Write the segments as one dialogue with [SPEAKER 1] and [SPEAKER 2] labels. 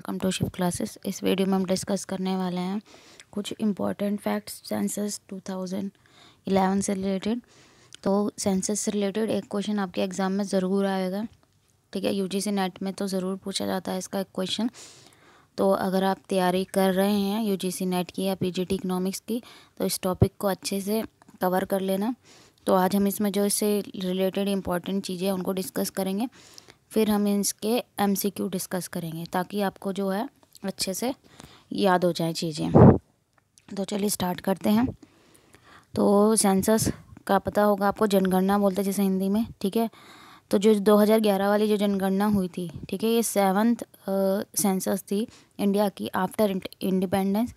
[SPEAKER 1] welcome to Shiv classes इस video में हम डिस्कस करने वाले हैं कुछ इम्पॉर्टेंट फैक्ट्स सेंसस 2011 से रिलेटेड तो सेंसस से रिलेटेड एक क्वेश्चन आपके एग्ज़ाम में ज़रूर आएगा ठीक है यूजीसी नेट में तो ज़रूर पूछा जाता है इसका एक क्वेश्चन तो अगर आप तैयारी कर रहे हैं यू नेट की या पी इकोनॉमिक्स की तो इस टॉपिक को अच्छे से कवर कर लेना तो आज हम इसमें जो इससे रिलेटेड इंपॉर्टेंट चीज़ें उनको डिस्कस करेंगे फिर हम इसके एमसीक्यू डिस्कस करेंगे ताकि आपको जो है अच्छे से याद हो जाए चीज़ें तो चलिए स्टार्ट करते हैं तो सेंसस का पता होगा आपको जनगणना बोलते हैं जैसे हिंदी में ठीक है तो जो 2011 वाली जो जनगणना हुई थी ठीक है ये सेवन्थ सेंसस थी इंडिया की आफ्टर इंडिपेंडेंस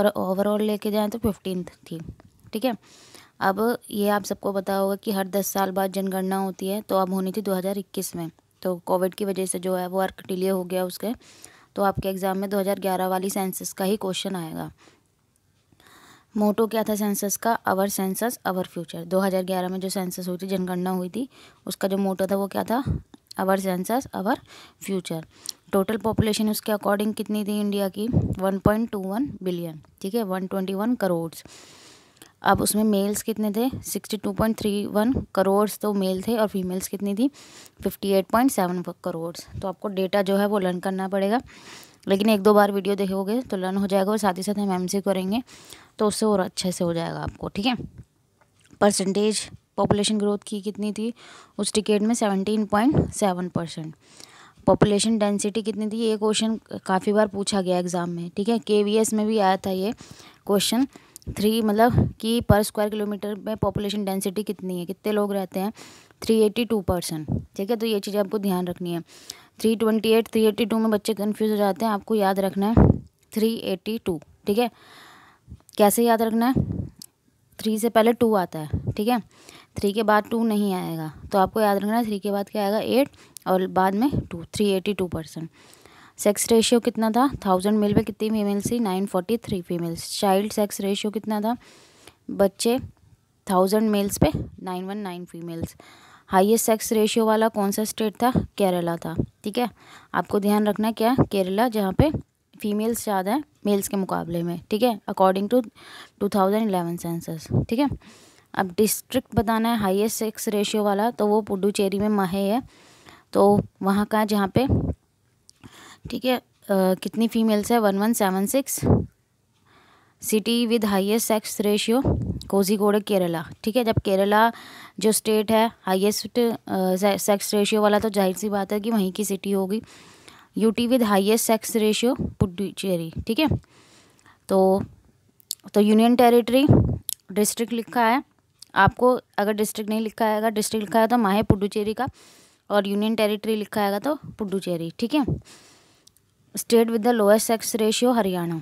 [SPEAKER 1] और ओवरऑल लेके जाए तो फिफ्टींथ थी ठीक है अब ये आप सबको पता होगा कि हर दस साल बाद जनगणना होती है तो अब होनी थी 2021 में तो कोविड की वजह से जो है वो अर्क डिले हो गया उसके तो आपके एग्ज़ाम में 2011 वाली सेंसस का ही क्वेश्चन आएगा मोटो क्या था सेंसस का अवर सेंसस अवर फ्यूचर 2011 में जो सेंसस हुई थी जनगणना हुई थी उसका जो मोटो था वो क्या था our census our future total population उसके अकॉर्डिंग कितनी थी इंडिया की 1.21 बिलियन ठीक है 121 करोड़ अब उसमें मेल्स कितने थे sixty two point three one crore तो मेल थे और फीमेल्स कितनी थी fifty eight point seven crores तो आपको डेटा जो है वो लर्न करना पड़ेगा लेकिन एक दो बार वीडियो देखोगे तो लर्न हो जाएगा और साथ ही साथ हम एम सी करेंगे तो उससे और अच्छे से हो जाएगा आपको ठीक है परसेंटेज पॉपुलेशन ग्रोथ की कितनी थी उस टिकेट में seventeen point seven percent population density कितनी थी ये क्वेश्चन काफ़ी बार पूछा गया एग्ज़ाम में ठीक है के में भी आया था ये क्वेश्चन थ्री मतलब कि पर स्क्वायर किलोमीटर में पॉपुलेशन डेंसिटी कितनी है कितने लोग रहते हैं थ्री एटी टू परसेंट ठीक है तो ये चीज़ आपको ध्यान रखनी है three twenty eight three eighty two में बच्चे कन्फ्यूज़ हो जाते हैं आपको याद रखना है थ्री एटी टू ठीक है कैसे याद रखना है थ्री से पहले टू आता है ठीक है थ्री के बाद टू नहीं आएगा तो आपको याद रखना है थ्री के बाद क्या आएगा एट और बाद में two three eighty two percent sex ratio कितना था थाउजेंड मेल में कितनी फीमेल्स थी nine forty three females child sex ratio कितना था बच्चे थाउजेंड मेल्स पे nine one nine females highest sex ratio वाला कौन सा स्टेट था केरला था ठीक है आपको ध्यान रखना क्या केरला जहाँ पे फीमेल्स ज़्यादा हैं मेल्स के मुकाबले में ठीक है according to two thousand eleven census ठीक है अब डिस्ट्रिक्ट बताना है हाईएस्ट सेक्स रेशियो वाला तो वो पुडुचेरी में महे है तो वहाँ का जहाँ पे ठीक है कितनी फीमेल्स है one one seven six city with highest sex ratio Kozhikode Kerala ठीक है जब केरला जो स्टेट है हाईएस्ट सेक्स रेशियो वाला तो जाहिर सी बात है कि वहीं की सिटी होगी UT with highest sex ratio Puducherry ठीक है तो तो यूनियन टेरिटरी डिस्ट्रिक्ट लिखा है आपको अगर डिस्ट्रिक्ट नहीं लिखा है अगर डिस्ट्रिक्ट लिखा है तो माहे पुडुचेरी का और यूनियन टेरिटरी लिखा आएगा तो पुडुचेरी ठीक है state with the lowest sex ratio Haryana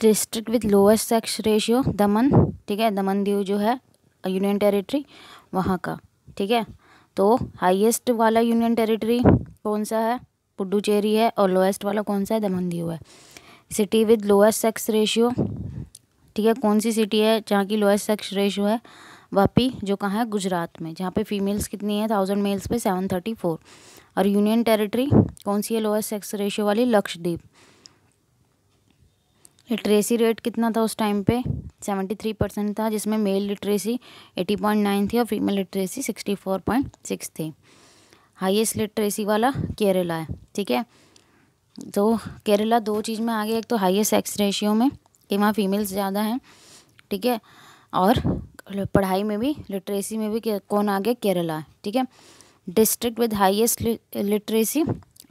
[SPEAKER 1] district with lowest sex ratio Daman ठीक है दमन दीव जो है यूनियन टेरिटरी वहाँ का ठीक है तो हाईएस्ट वाला यूनियन टेरिटरी कौन सा है पुडुचेरी है और लोएस्ट वाला कौन सा है दमन दीव है city with lowest sex ratio ठीक है कौन सी सिटी है जहाँ की लोएस्ट सेक्स रेशियो है वापी जो कहाँ है गुजरात में जहाँ पे फीमेल्स कितनी है थाउजेंड मेल्स पे सेवन थर्टी फोर और यूनियन टेरिटरी कौन सी है लोएस्ट सेक्स रेशियो वाली लक्षद्वीप लिटरेसी रेट कितना था उस टाइम पे सेवेंटी थ्री परसेंट था जिसमें male literacy eighty point nine थी और female literacy sixty four point six थी हाइएस्ट लिटरेसी वाला केरला है ठीक है तो केरला दो चीज़ में आ गया एक तो हाइएस्ट सेक्स रेशियो में कि वहाँ फीमेल्स ज़्यादा हैं ठीक है और पढ़ाई में भी लिटरेसी में भी कौन आ गया केरला ठीक है डिस्ट्रिक्ट विद हाईएस्ट लिटरेसी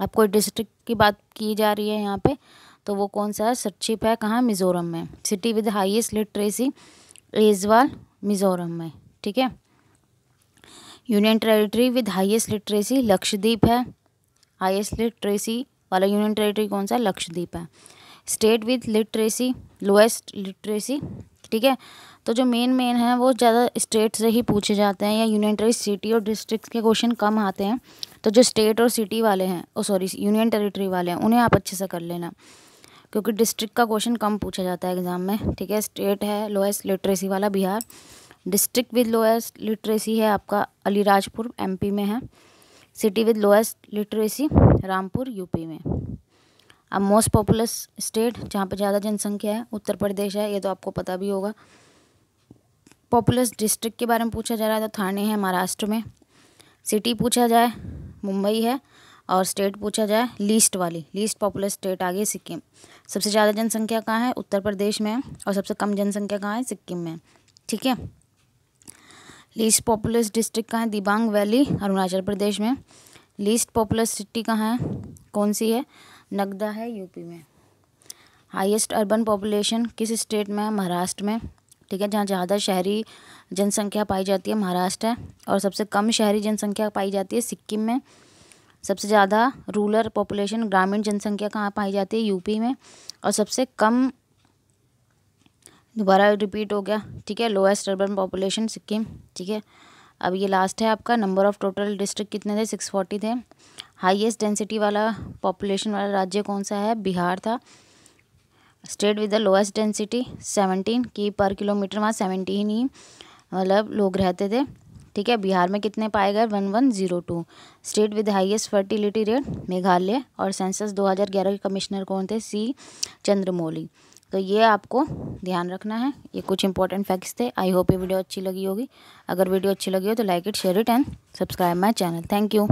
[SPEAKER 1] अब कोई डिस्ट्रिक्ट की बात की जा रही है यहाँ पे तो वो कौन सा है सचिप है कहाँ मिज़ोरम में city with highest literacy Aizawl Mizoram में ठीक है union territory with highest literacy Lakshadweep है हाईएस्ट लिटरेसी वाला यूनियन टेरिटरी कौन सा लक्षद्वीप है state with literacy lowest literacy ठीक है तो जो मेन मेन हैं वो ज़्यादा स्टेट से ही पूछे जाते हैं या यूनियन टेरेटरी सिटी और डिस्ट्रिक्ट के क्वेश्चन कम आते हैं तो जो स्टेट और सिटी वाले हैं ओ सॉरी यूनियन टेरीटरी वाले हैं उन्हें आप अच्छे से कर लेना क्योंकि डिस्ट्रिक्ट का क्वेश्चन कम पूछा जाता है एग्ज़ाम में ठीक है स्टेट है लोएस्ट लिटरेसी वाला Bihar district with lowest literacy है आपका अलीराजपुर एमपी में है city with lowest literacy Rampur UP में अब मोस्ट पॉपुलस स्टेट जहाँ पर ज़्यादा जनसंख्या है उत्तर प्रदेश है ये तो आपको पता भी होगा पॉपुलस डिस्ट्रिक्ट के बारे में पूछा जा रहा है तो थाने हैं महाराष्ट्र में सिटी पूछा जाए मुंबई है और स्टेट पूछा जाए लीस्ट वाली लीस्ट पॉपुलर स्टेट आ गई सिक्किम सबसे ज़्यादा जनसंख्या कहाँ है उत्तर प्रदेश में और सबसे कम जनसंख्या कहाँ है सिक्किम में ठीक है लीस्ट पॉपुलस डिस्ट्रिक्ट कहाँ है दिबांग वैली अरुणाचल प्रदेश में लीस्ट पॉपुलर सिटी कहाँ है कौन सी है नगदा है यूपी में हाईएस्ट अर्बन पॉपुलेशन किस स्टेट में है महाराष्ट्र में ठीक है जहाँ ज़्यादा शहरी जनसंख्या पाई जाती है महाराष्ट्र है और सबसे कम शहरी जनसंख्या पाई जाती है सिक्किम में सबसे ज़्यादा रूरल पॉपुलेशन ग्रामीण जनसंख्या कहाँ पाई जाती है यूपी में और सबसे कम दोबारा रिपीट हो गया ठीक है लोएस्ट अर्बन पॉपुलेशन सिक्किम ठीक है अब ये लास्ट है आपका नंबर ऑफ़ टोटल डिस्ट्रिक्ट कितने थे सिक्स फोर्टी थे हाईएस्ट डेंसिटी वाला पॉपुलेशन वाला राज्य कौन सा है बिहार था state with the lowest density seventeen की पर किलोमीटर वहाँ सेवनटीन ही मतलब लोग रहते थे ठीक है बिहार में कितने पाए गए one one zero two state with highest fertility rate Meghalaya और सेंसस दो हज़ार ग्यारह के कमिश्नर कौन थे सी चंद्रमौली तो ये आपको ध्यान रखना है ये कुछ इंपॉर्टेंट फैक्ट्स थे आई होप ये वीडियो अच्छी लगी होगी अगर वीडियो अच्छी लगी हो तो like it share it and subscribe my channel thank you